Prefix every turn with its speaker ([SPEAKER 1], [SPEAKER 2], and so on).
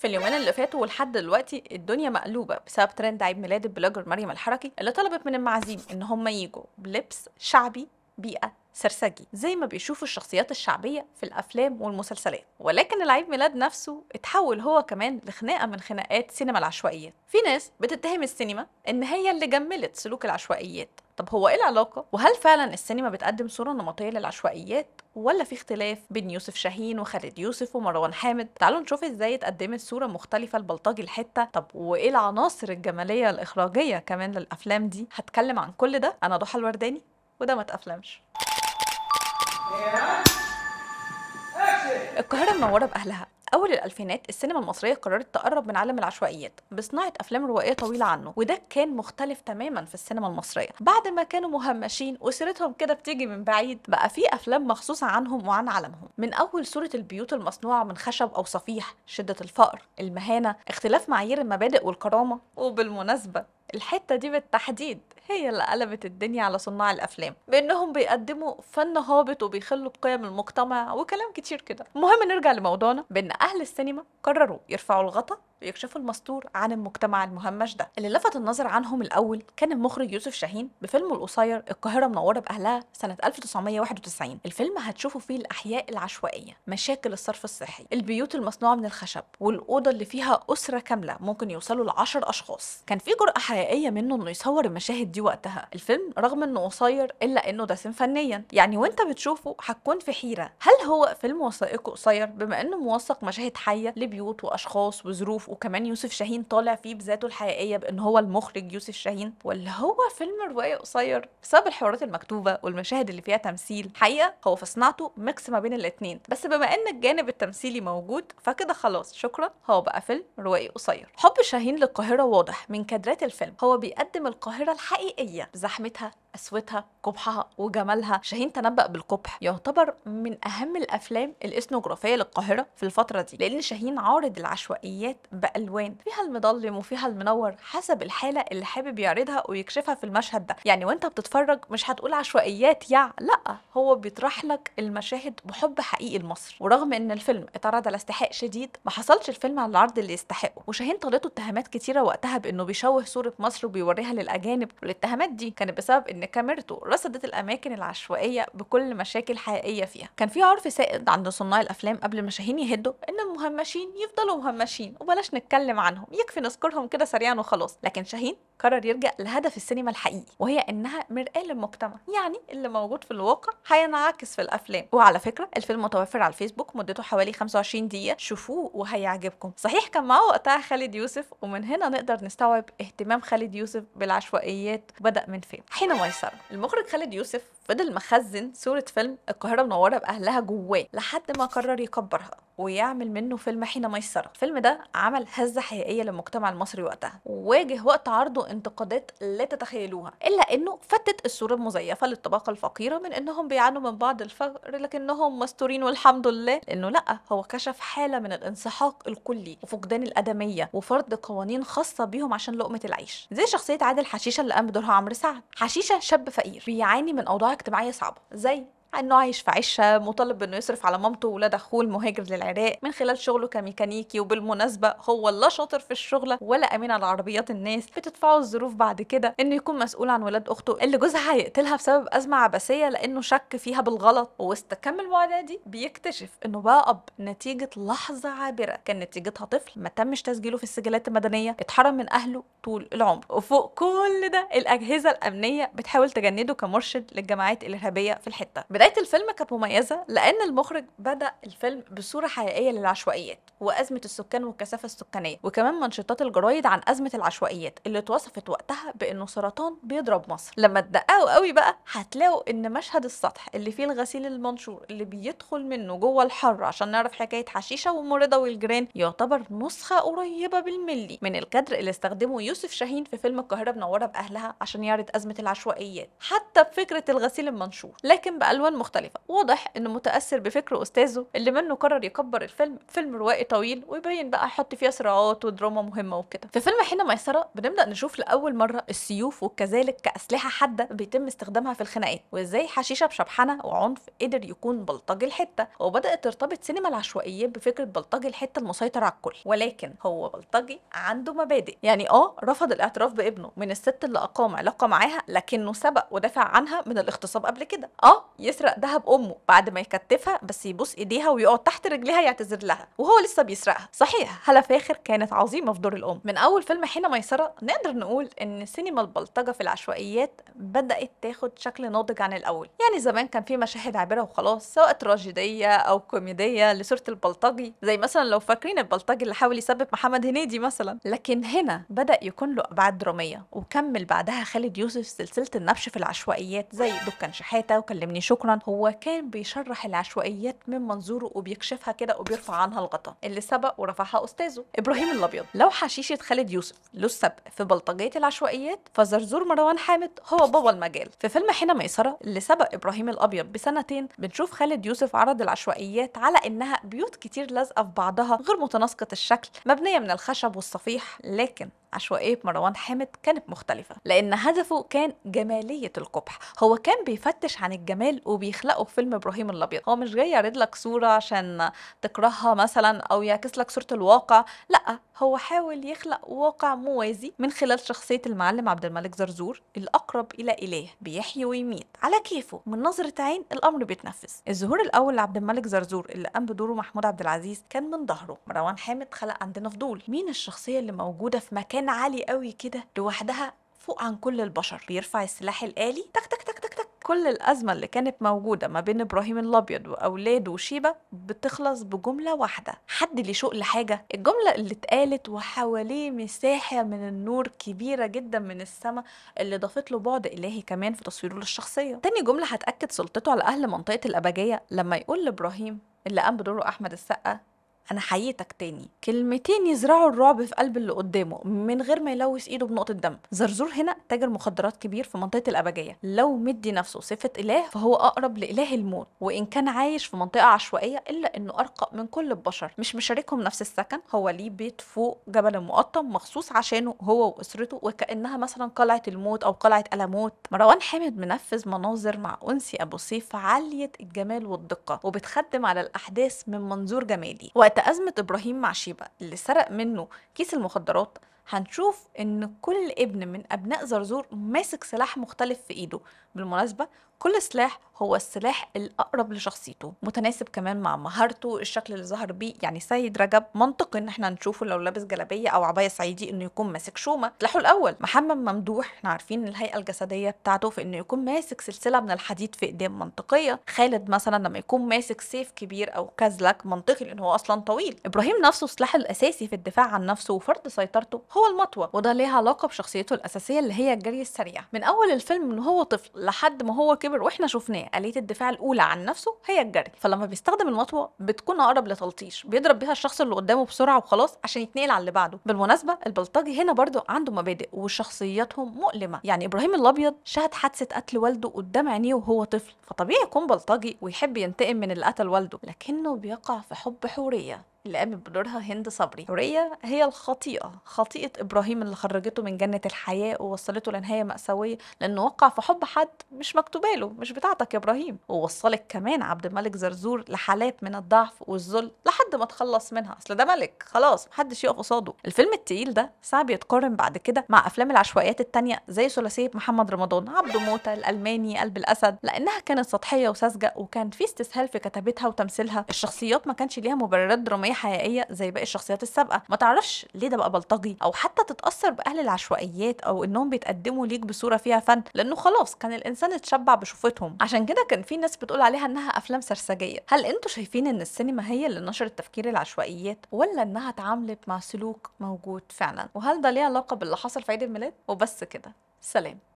[SPEAKER 1] في اليومين اللي فاتوا ولحد دلوقتي الدنيا مقلوبه بسبب ترند عيد ميلاد البلوجر مريم الحركي اللي طلبت من المعازيم ان هم يجوا بلبس شعبي بيئة سرسجي زي ما بيشوفوا الشخصيات الشعبية في الأفلام والمسلسلات ولكن العيد ميلاد نفسه اتحول هو كمان لخناقة من خناقات سينما العشوائيات في ناس بتتهم السينما إن هي اللي جملت سلوك العشوائيات طب هو ايه العلاقة؟ وهل فعلا السينما بتقدم صورة نمطية للعشوائيات؟ ولا في اختلاف بين يوسف شاهين وخالد يوسف ومروان حامد؟ تعالوا نشوف ازاي اتقدمت صورة مختلفة لبلطجي الحتة، طب وايه العناصر الجمالية الإخراجية كمان للأفلام دي؟ هتكلم عن كل ده أنا ضحى الورداني وده ما تأفلمش القاهرة منورة بأهلها أول الألفينات السينما المصرية قررت تقرب من عالم العشوائيات بصناعة أفلام روائية طويلة عنه وده كان مختلف تماما في السينما المصرية بعد ما كانوا مهمشين وسيرتهم كده بتيجي من بعيد بقى في أفلام مخصوصة عنهم وعن عالمهم من أول صورة البيوت المصنوعة من خشب أو صفيح شدة الفقر المهانة اختلاف معايير المبادئ والكرامة وبالمناسبة الحتة دي بالتحديد هي اللي قلبت الدنيا على صناع الافلام بانهم بيقدموا فن هابط وبيخلوا بقيم المجتمع وكلام كتير كده المهم نرجع لموضوعنا بان اهل السينما قرروا يرفعوا الغطا ويكشفوا المستور عن المجتمع المهمش ده اللي لفت النظر عنهم الأول كان المخرج يوسف شاهين بفيلمه القصير القاهرة منورة بأهلها سنة 1991 الفيلم هتشوفوا فيه الأحياء العشوائية مشاكل الصرف الصحي البيوت المصنوعة من الخشب والأوضة اللي فيها أسرة كاملة ممكن يوصلوا ل أشخاص كان في جرأة حقيقية منه إنه يصور المشاهد دي وقتها الفيلم رغم إنه قصير إلا إنه دسم فنيا يعني وإنت بتشوفه هتكون في حيرة هل هو فيلم وثائقي قصير بما إنه موثق مشاهد حية لبيوت وأشخاص وظروف وكمان يوسف شاهين طالع فيه بذاته الحقيقيه بان هو المخرج يوسف شاهين ولا هو فيلم روايه قصير بسبب الحوارات المكتوبه والمشاهد اللي فيها تمثيل حقيقه هو في صناعته ميكس ما بين الاثنين بس بما ان الجانب التمثيلي موجود فكده خلاص شكرا هو بقى فيلم روائي قصير حب شاهين للقاهره واضح من كادرات الفيلم هو بيقدم القاهره الحقيقيه بزحمتها قسوتها قبحها وجمالها شاهين تنبأ بالقبح يعتبر من أهم الأفلام الاثنوغرافية للقاهرة في الفترة دي لأن شاهين عارض العشوائيات بألوان فيها المضلم وفيها المنور حسب الحالة اللي حابب يعرضها ويكشفها في المشهد ده يعني وانت بتتفرج مش هتقول عشوائيات يع لا هو بيطرح لك المشاهد بحب حقيقي لمصر ورغم ان الفيلم اتعرض على استحقاق شديد ما حصلش الفيلم على العرض اللي يستحقه وشاهين طالته اتهامات كتيرة وقتها بأنه بيشوه صورة مصر وبيوريها للأجانب والاتهامات دي كانت بسبب ان إن كاميرته رصدت الأماكن العشوائية بكل مشاكل حقيقية فيها كان في عرف سائد عند صناع الأفلام قبل المشاهين يهدوا إن المهمشين يفضلوا مهمشين وبلاش نتكلم عنهم يكفي نذكرهم كده سريعا وخلاص لكن شاهين قرر يرجع لهدف السينما الحقيقي وهي انها مرآة للمجتمع يعني اللي موجود في الواقع هينعكس في الافلام وعلى فكره الفيلم متوفر على الفيسبوك مدته حوالي 25 دقيقه شوفوه وهيعجبكم صحيح كان معاه وقتها خالد يوسف ومن هنا نقدر نستوعب اهتمام خالد يوسف بالعشوائيات بدا من فين حين ميسره المخرج خالد يوسف فضل مخزن صوره فيلم القاهره منوره باهلها جواه لحد ما قرر يكبرها ويعمل منه فيلم حين ميسرة الفيلم ده عمل هزة حقيقية للمجتمع المصري وقتها وواجه وقت عرضه انتقادات لا تتخيلوها إلا أنه فتت الصورة المزيفة للطبقة الفقيرة من أنهم بيعانوا من بعض الفقر لكنهم مستورين والحمد لله لأنه لأ هو كشف حالة من الانسحاق الكلي وفقدان الأدمية وفرض قوانين خاصة بيهم عشان لقمة العيش زي شخصية عادل حشيشة اللي قام بدورها عمرو سعد حشيشة شاب فقير بيعاني من اوضاع اجتماعيه صعبه زي انه عايش في عشه مطالب انه يصرف على مامته واولاد اخوه المهاجر للعراق من خلال شغله كميكانيكي وبالمناسبه هو لا شاطر في الشغله ولا امين على عربيات الناس بتدفعه الظروف بعد كده انه يكون مسؤول عن ولاد اخته اللي جوزها هيقتلها بسبب ازمه عبثيه لانه شك فيها بالغلط ووسط كم المعاناه دي بيكتشف انه بقى اب نتيجه لحظه عابره كان نتيجتها طفل ما تمش تسجيله في السجلات المدنيه اتحرم من اهله طول العمر وفوق كل ده الاجهزه الامنيه بتحاول تجنده كمرشد للجماعات الارهابيه في الحته بداية الفيلم كانت مميزة لأن المخرج بدأ الفيلم بصورة حقيقية للعشوائيات وأزمة السكان والكثافة السكانية وكمان منشطات الجرايد عن أزمة العشوائيات اللي اتوصفت وقتها بأنه سرطان بيضرب مصر لما تدققوا قوي بقى هتلاقوا إن مشهد السطح اللي فيه الغسيل المنشور اللي بيدخل منه جوه الحر عشان نعرف حكاية حشيشة ومرضى والجيران يعتبر نسخة قريبة بالملي من الكادر اللي استخدمه يوسف شاهين في فيلم القاهرة منورة بأهلها عشان يعرض أزمة العشوائيات حتى بفكرة الغسيل المنشور لكن بألوان بعناوين مختلفة واضح انه متأثر بفكر استاذه اللي منه قرر يكبر الفيلم فيلم روائي طويل ويبين بقى يحط فيها صراعات ودراما مهمة وكده في فيلم حين ميسرة بنبدأ نشوف لأول مرة السيوف وكذلك كأسلحة حادة بيتم استخدامها في الخناقات وازاي حشيشة بشبحنة وعنف قدر يكون بلطجي الحتة وبدأت ترتبط سينما العشوائية بفكرة بلطجي الحتة المسيطر على الكل ولكن هو بلطجي عنده مبادئ يعني اه رفض الاعتراف بابنه من الست اللي أقام علاقة معاها لكنه سبق ودافع عنها من الاغتصاب قبل كده اه يس بيسرق ذهب امه بعد ما يكتفها بس يبوس ايديها ويقعد تحت رجليها يعتذر لها وهو لسه بيسرقها صحيح هلا فاخر كانت عظيمه في دور الام من اول فيلم حين ميسره نقدر نقول ان سينما البلطجه في العشوائيات بدات تاخد شكل ناضج عن الاول يعني زمان كان في مشاهد عابره وخلاص سواء تراجيديه او كوميديه لصوره البلطجي زي مثلا لو فاكرين البلطجي اللي حاول يسبب محمد هنيدي مثلا لكن هنا بدا يكون له ابعاد دراميه وكمل بعدها خالد يوسف سلسله النبش في العشوائيات زي دكان شحاته وكلمني شكرا شكرا هو كان بيشرح العشوائيات من منظوره وبيكشفها كده وبيرفع عنها الغطا اللي سبق ورفعها استاذه ابراهيم الابيض لو حشيشه خالد يوسف له السبق في بلطجيه العشوائيات فزرزور مروان حامد هو بابا المجال في فيلم حين ميسره اللي سبق ابراهيم الابيض بسنتين بنشوف خالد يوسف عرض العشوائيات على انها بيوت كتير لازقه في بعضها غير متناسقه الشكل مبنيه من الخشب والصفيح لكن عشوائية مروان حامد كانت مختلفة لأن هدفه كان جمالية القبح هو كان بيفتش عن الجمال وبيخلقه في فيلم إبراهيم الأبيض هو مش جاي يعرض لك صورة عشان تكرهها مثلا أو يعكس لك صورة الواقع لأ هو حاول يخلق واقع موازي من خلال شخصية المعلم عبد الملك زرزور الأقرب إلى إله بيحيي ويميت على كيفه من نظرة عين الأمر بيتنفس الظهور الأول لعبد الملك زرزور اللي قام بدوره محمود عبد العزيز كان من ظهره مروان حامد خلق عندنا فضول مين الشخصية اللي موجودة في مكان مكان عالي قوي كده لوحدها فوق عن كل البشر بيرفع السلاح الآلي تك تك تك تك تك كل الأزمة اللي كانت موجودة ما بين إبراهيم الأبيض وأولاده وشيبة بتخلص بجملة واحدة حد ليه شوق لحاجة الجملة اللي اتقالت وحواليه مساحة من النور كبيرة جدا من السماء اللي ضافت له بعد إلهي كمان في تصويره للشخصية تاني جملة هتأكد سلطته على أهل منطقة الأبجية لما يقول لإبراهيم اللي قام بدوره أحمد السقا انا حييتك تاني كلمتين يزرعوا الرعب في قلب اللي قدامه من غير ما يلوث ايده بنقطه دم زرزور هنا تاجر مخدرات كبير في منطقه الابجيه لو مدي نفسه صفه اله فهو اقرب لاله الموت وان كان عايش في منطقه عشوائيه الا انه ارقى من كل البشر مش مشاركهم نفس السكن هو ليه بيت فوق جبل المقطم مخصوص عشانه هو واسرته وكانها مثلا قلعه الموت او قلعه الموت مروان حامد منفذ مناظر مع انسي ابو سيف عاليه الجمال والدقه وبتخدم على الاحداث من منظور جمالي وقت أزمة إبراهيم مع شيبة اللي سرق منه كيس المخدرات هنشوف إن كل ابن من أبناء زرزور ماسك سلاح مختلف في إيده بالمناسبة كل سلاح هو السلاح الأقرب لشخصيته متناسب كمان مع مهارته الشكل اللي ظهر بيه يعني سيد رجب منطقي ان احنا نشوفه لو لابس جلابية أو عباية صعيدي انه يكون ماسك شومة سلاحه الأول محمد ممدوح احنا عارفين الهيئة الجسدية بتاعته في انه يكون ماسك سلسلة من الحديد في ايديه منطقية خالد مثلا لما يكون ماسك سيف كبير أو كازلك منطقي لأن هو أصلا طويل إبراهيم نفسه سلاحه الأساسي في الدفاع عن نفسه وفرض سيطرته هو المطوة وده ليه علاقة بشخصيته الأساسية اللي هي الجري السريع من أول الفيلم من هو طفل لحد ما هو كبر كبر واحنا شفناه آلية الدفاع الأولى عن نفسه هي الجري فلما بيستخدم المطوة بتكون أقرب لتلطيش بيضرب بيها الشخص اللي قدامه بسرعة وخلاص عشان يتنقل على اللي بعده بالمناسبة البلطجي هنا برضو عنده مبادئ وشخصياتهم مؤلمة يعني إبراهيم الأبيض شهد حادثة قتل والده قدام عينيه وهو طفل فطبيعي يكون بلطجي ويحب ينتقم من اللي قتل والده لكنه بيقع في حب حورية اللي قامت بدورها هند صبري حورية هي الخطيئة خطيئة إبراهيم اللي خرجته من جنة الحياة ووصلته لنهاية مأساوية لأنه وقع في حب حد مش مكتوبة له مش بتاعتك يا إبراهيم ووصلك كمان عبد الملك زرزور لحالات من الضعف والذل لحد ما تخلص منها أصل ده ملك خلاص محدش يقف قصاده الفيلم التقيل ده صعب يتقارن بعد كده مع أفلام العشوائيات التانية زي ثلاثية محمد رمضان عبده موتة الألماني قلب الأسد لأنها كانت سطحية وساذجة وكان في استسهال في كتابتها وتمثيلها الشخصيات ما كانش ليها مبررات درامية اجتماعيه حقيقيه زي باقي الشخصيات السابقه ما تعرفش ليه ده بقى بلطجي او حتى تتاثر باهل العشوائيات او انهم بيتقدموا ليك بصوره فيها فن لانه خلاص كان الانسان اتشبع بشوفتهم عشان كده كان في ناس بتقول عليها انها افلام سرسجيه هل انتوا شايفين ان السينما هي اللي نشرت تفكير العشوائيات ولا انها اتعاملت مع سلوك موجود فعلا وهل ده ليه علاقه باللي حصل في عيد الميلاد وبس كده سلام